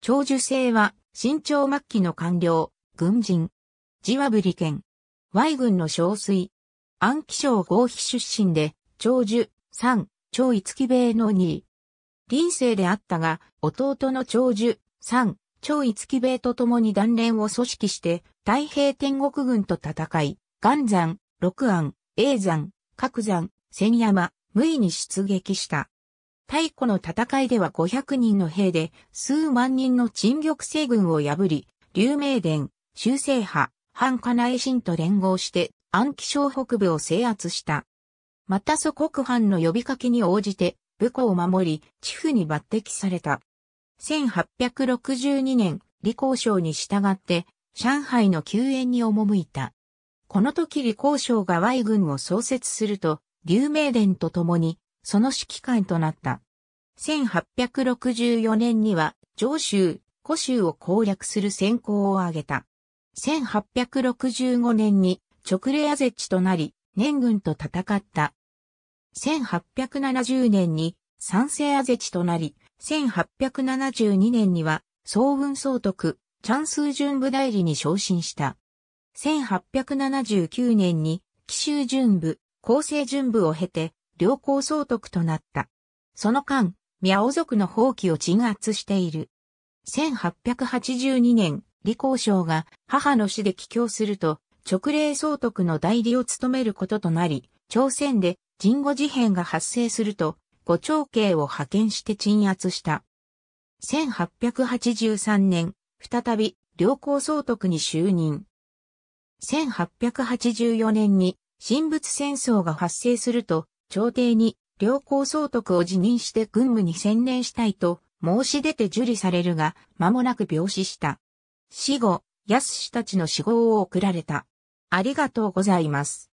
長寿性は、新朝末期の官僚、軍人。ジワブリ県。Y 軍の小水。暗記省合皮出身で、長寿、三、長五期米の二。位。臨生であったが、弟の長寿、三、長五期米と共に断連を組織して、太平天国軍と戦い、岩山、六安、永山、角山、千山、無為に出撃した。太古の戦いでは500人の兵で数万人の陳玉西軍を破り、劉明伝、修正派、反家内神と連合して安徽省北部を制圧した。また祖国藩の呼びかけに応じて、武庫を守り、地府に抜擢された。1862年、李光省に従って、上海の救援に赴いた。この時李光省が Y 軍を創設すると、竜明殿と共に、その指揮官となった。1864年には、上州、古州を攻略する先行を挙げた。1865年に直令アゼッチとなり、年軍と戦った。1870年に賛成アゼチとなり、1872年には、総運総督、チャンスー準部代理に昇進した。1879年に、奇襲準部、厚生準部を経て、両校総督となった。その間、宮尾族の放棄を鎮圧している。1882年、李光省が母の死で帰郷すると、直令総督の代理を務めることとなり、朝鮮で人語事変が発生すると、五長慶を派遣して鎮圧した。1883年、再び両校総督に就任。1884年に、神仏戦争が発生すると、朝廷に良好総督を辞任して軍務に専念したいと申し出て受理されるが、間もなく病死した。死後、安氏たちの死後を送られた。ありがとうございます。